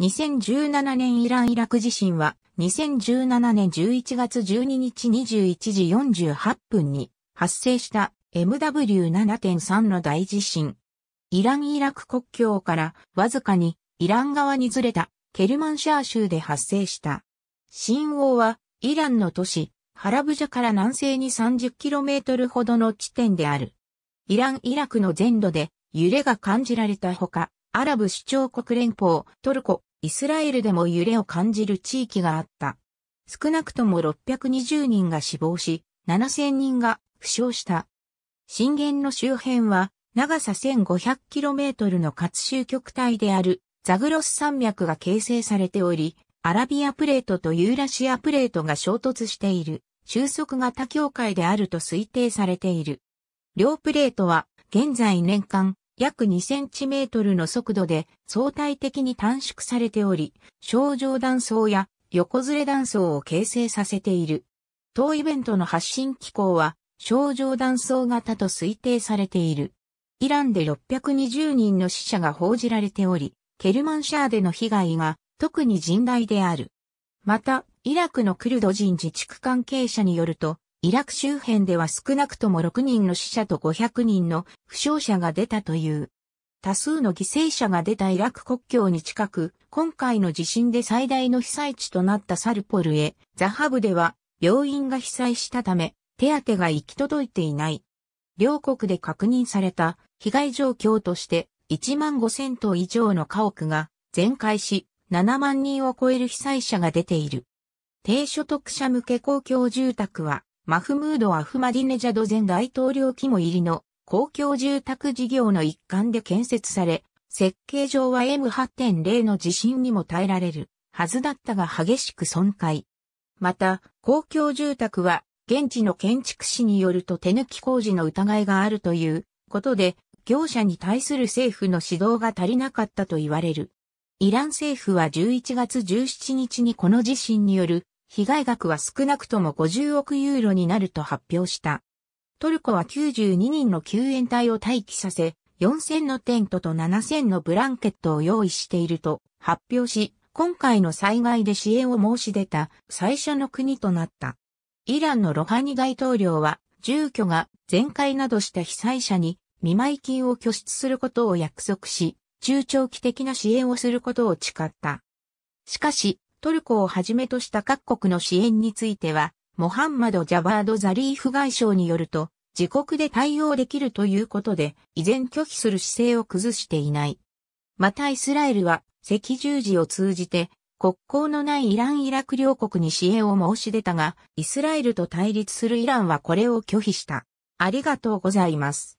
2017年イラン・イラク地震は、2017年11月12日21時48分に発生した MW7.3 の大地震。イラン・イラク国境からわずかにイラン側にずれたケルマンシャー州で発生した。震王はイランの都市ハラブジャから南西に 30km ほどの地点である。イラン・イラクの全土で揺れが感じられたほか、アラブ首長国連邦、トルコ、イスラエルでも揺れを感じる地域があった。少なくとも620人が死亡し、7000人が負傷した。震源の周辺は長さ 1500km の活収極帯であるザグロス山脈が形成されており、アラビアプレートとユーラシアプレートが衝突している収束型境界であると推定されている。両プレートは現在年間約2センチメートルの速度で相対的に短縮されており、症状断層や横ずれ断層を形成させている。当イベントの発信機構は、症状断層型と推定されている。イランで620人の死者が報じられており、ケルマンシャーでの被害が特に甚大である。また、イラクのクルド人自治区関係者によると、イラク周辺では少なくとも6人の死者と500人の負傷者が出たという。多数の犠牲者が出たイラク国境に近く、今回の地震で最大の被災地となったサルポルへ、ザハブでは病院が被災したため、手当が行き届いていない。両国で確認された被害状況として1万5000棟以上の家屋が全壊し、7万人を超える被災者が出ている。低所得者向け公共住宅はマフムード・アフマディネジャド前大統領肝入りの公共住宅事業の一環で建設され、設計上は M8.0 の地震にも耐えられるはずだったが激しく損壊。また、公共住宅は現地の建築士によると手抜き工事の疑いがあるということで、業者に対する政府の指導が足りなかったと言われる。イラン政府は11月17日にこの地震による被害額は少なくとも50億ユーロになると発表した。トルコは92人の救援隊を待機させ、4000のテントと7000のブランケットを用意していると発表し、今回の災害で支援を申し出た最初の国となった。イランのロハニ大統領は、住居が全壊などした被災者に見舞金を拠出することを約束し、中長期的な支援をすることを誓った。しかし、トルコをはじめとした各国の支援については、モハンマド・ジャバード・ザリーフ外相によると、自国で対応できるということで、依然拒否する姿勢を崩していない。またイスラエルは、赤十字を通じて、国交のないイラン・イラク両国に支援を申し出たが、イスラエルと対立するイランはこれを拒否した。ありがとうございます。